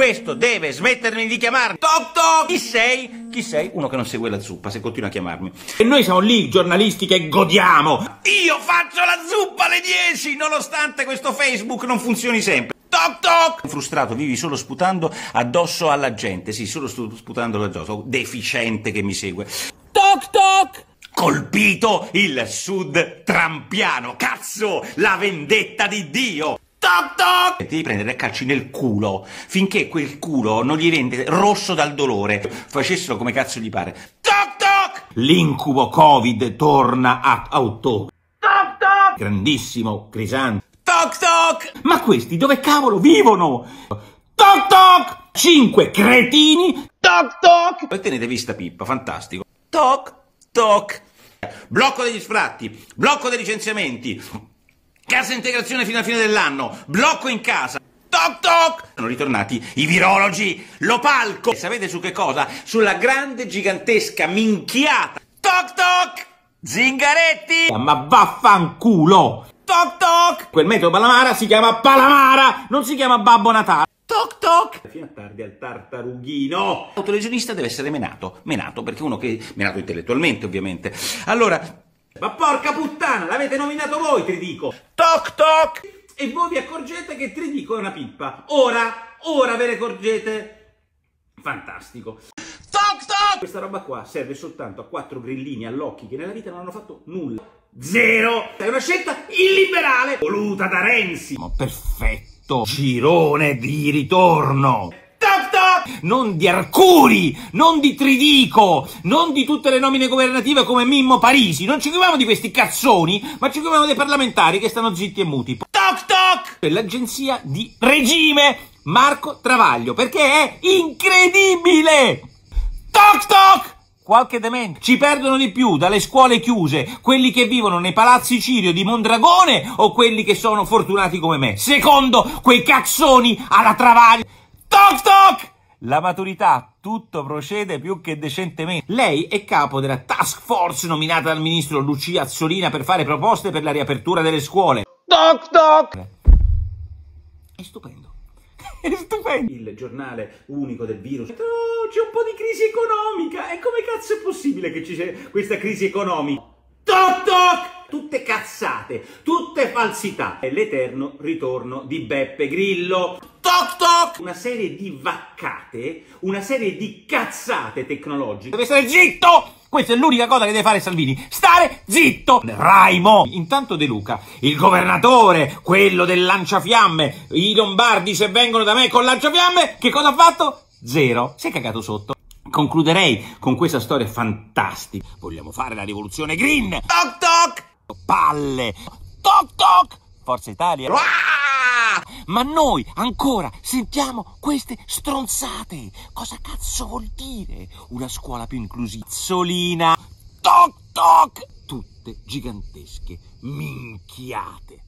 Questo deve smettermi di chiamarmi. Toc toc! Chi sei? Chi sei? Uno che non segue la zuppa, se continua a chiamarmi. E noi siamo lì, giornalisti, che godiamo. Io faccio la zuppa alle 10, nonostante questo Facebook non funzioni sempre. Toc toc! Frustrato, vivi solo sputando addosso alla gente. Sì, solo sputando addosso. Deficiente che mi segue. Toc toc! Colpito il sud trampiano. Cazzo! La vendetta di Dio! toc esatto! toc! E devi prendere a calci nel culo, finché quel culo non gli rende rosso dal dolore. Facessero come cazzo gli pare. Toc toc! L'incubo Covid torna a ottobre. Toc toc! Grandissimo Crisanti. Toc toc! Ma questi dove cavolo vivono? Toc toc! Cinque cretini! Toc toc! tenete vista Pippa, fantastico. Toc toc! Blocco degli sfratti, blocco dei licenziamenti, Casa integrazione fino alla fine dell'anno, blocco in casa. Toc toc! Sono ritornati i virologi, lo palco! E sapete su che cosa? Sulla grande gigantesca minchiata. Toc toc! Zingaretti! Ah, ma vaffanculo! Toc toc! Quel metodo Palamara si chiama Palamara, non si chiama Babbo Natale. Toc toc! Fino a tardi al tartarughino! L'autolesionista deve essere menato, menato perché uno che... menato intellettualmente ovviamente. Allora... Ma porca puttana, l'avete nominato voi, ti dico! Toc toc! E voi vi accorgete che Tridico è una pippa. Ora, ora ve ne accorgete. Fantastico. Toc toc! Questa roba qua serve soltanto a quattro grillini all'occhi che nella vita non hanno fatto nulla. Zero! È una scelta illiberale voluta da Renzi. Ma perfetto! Girone di ritorno! non di Arcuri, non di Tridico, non di tutte le nomine governative come Mimmo Parisi. Non ci occupiamo di questi cazzoni, ma ci occupiamo dei parlamentari che stanno zitti e muti. Toc toc! L'agenzia di regime Marco Travaglio, perché è incredibile! Toc toc! qualche demente. Ci perdono di più dalle scuole chiuse quelli che vivono nei palazzi Cirio di Mondragone o quelli che sono fortunati come me. Secondo quei cazzoni alla travaglio. Toc toc! la maturità, tutto procede più che decentemente. Lei è capo della task force nominata dal ministro Lucia Azzolina per fare proposte per la riapertura delle scuole. Doc, doc! È stupendo. È stupendo. Il giornale unico del virus. Oh, c'è un po' di crisi economica. E come cazzo è possibile che ci sia questa crisi economica? Toc toc! Tutte cazzate, tutte falsità. È l'eterno ritorno di Beppe Grillo toc toc! Una serie di vaccate, una serie di cazzate tecnologiche. Deve stare zitto! Questa è l'unica cosa che deve fare Salvini, stare zitto! Raimo! Intanto De Luca, il governatore, quello del lanciafiamme, i lombardi se vengono da me con lanciafiamme, che cosa ha fatto? Zero. Si è cagato sotto. Concluderei con questa storia fantastica. Vogliamo fare la rivoluzione green! Toc toc! Palle! Toc toc! Forza Italia! Ah! ma noi ancora sentiamo queste stronzate. Cosa cazzo vuol dire una scuola più inclusiva? Solina, toc toc, tutte gigantesche minchiate.